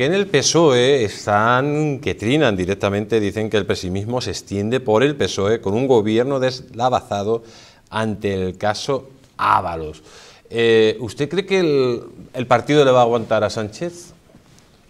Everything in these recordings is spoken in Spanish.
que en el PSOE están, que trinan directamente, dicen que el pesimismo se extiende por el PSOE con un gobierno deslavazado ante el caso Ábalos. Eh, ¿Usted cree que el partido le va a aguantar a Sánchez?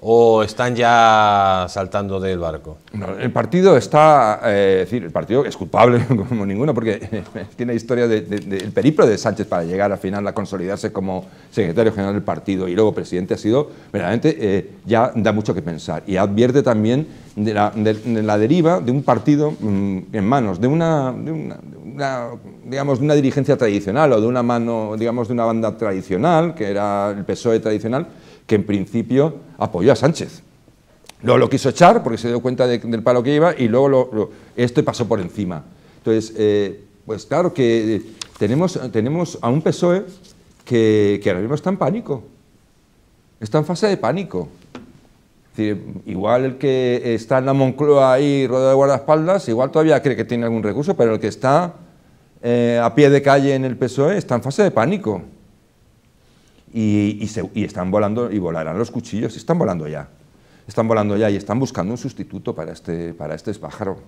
o están ya saltando del barco? el partido está, eh, es decir, el partido es culpable como ninguno, porque eh, tiene historia del de, de, periplo de Sánchez para llegar al final a consolidarse como secretario general del partido y luego presidente ha sido, verdaderamente, eh, ya da mucho que pensar y advierte también de la, deriva de un partido mm, en manos de una, una, digamos, de una dirigencia tradicional o de una mano, digamos, de una banda tradicional, que era el PSOE tradicional, que en principio apoyó a Sánchez. Luego lo quiso echar porque se dio cuenta del palo que iba y luego esto pasó por encima. Entonces, eh, pues claro que eh, tenemos, tenemos a un PSOE que, que, ahora mismo está en pánico. Está en fase de pánico. igual el que está en la Moncloa ahí rodeado de guardaespaldas, igual todavía cree que tiene algún recurso, pero el que está eh, a pie de calle en el PSOE está en fase de pánico. Y, están volando, y volarán los cuchillos, y están volando ya. Están volando ya y están buscando un sustituto para este, para este pájaro.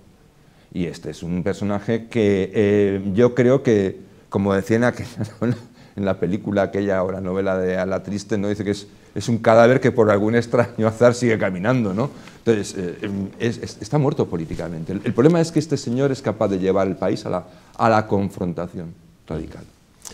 Y este es un personaje que eh, yo creo que, como decía en, la película aquella o novela de Ala Triste, ¿no? dice que es, un cadáver que por algún extraño azar sigue caminando. ¿no? Entonces, eh, está muerto políticamente. El, el, problema es que este señor es capaz de llevar el país a la, a la confrontación radical.